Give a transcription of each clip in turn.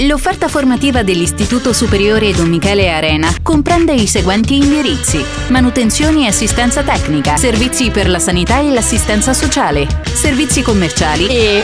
L'offerta formativa dell'Istituto Superiore Don Michele Arena comprende i seguenti indirizzi: manutenzione e assistenza tecnica, servizi per la sanità e l'assistenza sociale, servizi commerciali e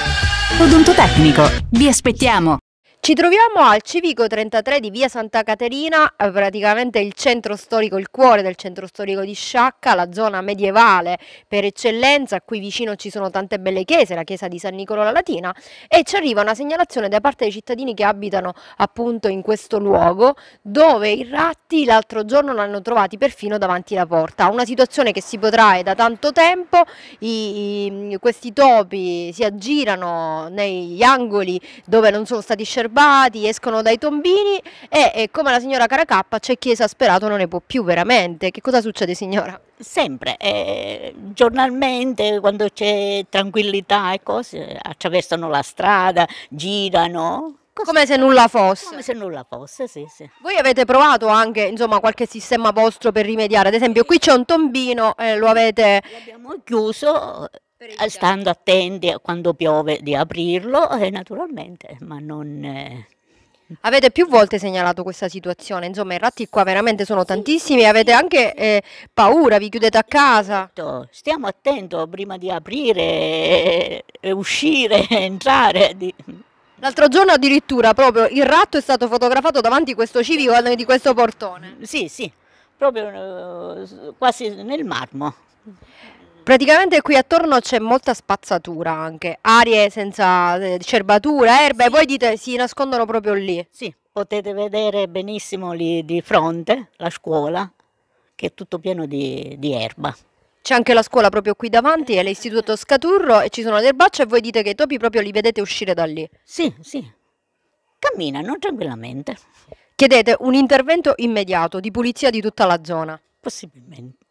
odontotecnico. Vi aspettiamo! Ci troviamo al Civico 33 di via Santa Caterina, eh, praticamente il centro storico, il cuore del centro storico di Sciacca, la zona medievale per eccellenza, qui vicino ci sono tante belle chiese, la chiesa di San Nicola Latina e ci arriva una segnalazione da parte dei cittadini che abitano appunto in questo luogo dove i ratti l'altro giorno l'hanno trovati perfino davanti alla porta, una situazione che si potrae eh, da tanto tempo, i, i, questi topi si aggirano negli angoli dove non sono stati scerpati turbati, escono dai tombini e, e come la signora Caracappa c'è chi esasperato non ne può più veramente. Che cosa succede signora? Sempre, eh, giornalmente quando c'è tranquillità e cose, attraversano la strada, girano, come se nulla fosse. Come se nulla fosse, sì, sì. Voi avete provato anche, insomma, qualche sistema vostro per rimediare? Ad esempio, qui c'è un tombino, eh, lo avete... L'abbiamo chiuso stando attenti a quando piove di aprirlo eh, naturalmente, ma non... Eh. Avete più volte segnalato questa situazione, insomma i ratti qua veramente sono tantissimi, avete anche eh, paura, vi chiudete a casa. Certo, stiamo attenti prima di aprire, eh, uscire, entrare. Di... L'altro giorno addirittura proprio il ratto è stato fotografato davanti a questo civico eh, di questo portone. Sì, sì, proprio eh, quasi nel marmo. Praticamente qui attorno c'è molta spazzatura anche, arie senza eh, cerbatura, erbe, sì. voi dite si nascondono proprio lì. Sì, potete vedere benissimo lì di fronte la scuola, che è tutto pieno di, di erba. C'è anche la scuola proprio qui davanti, è l'istituto Scaturro e ci sono le erbacce e voi dite che i topi proprio li vedete uscire da lì. Sì, sì, camminano tranquillamente. Chiedete un intervento immediato di pulizia di tutta la zona. Possibilmente.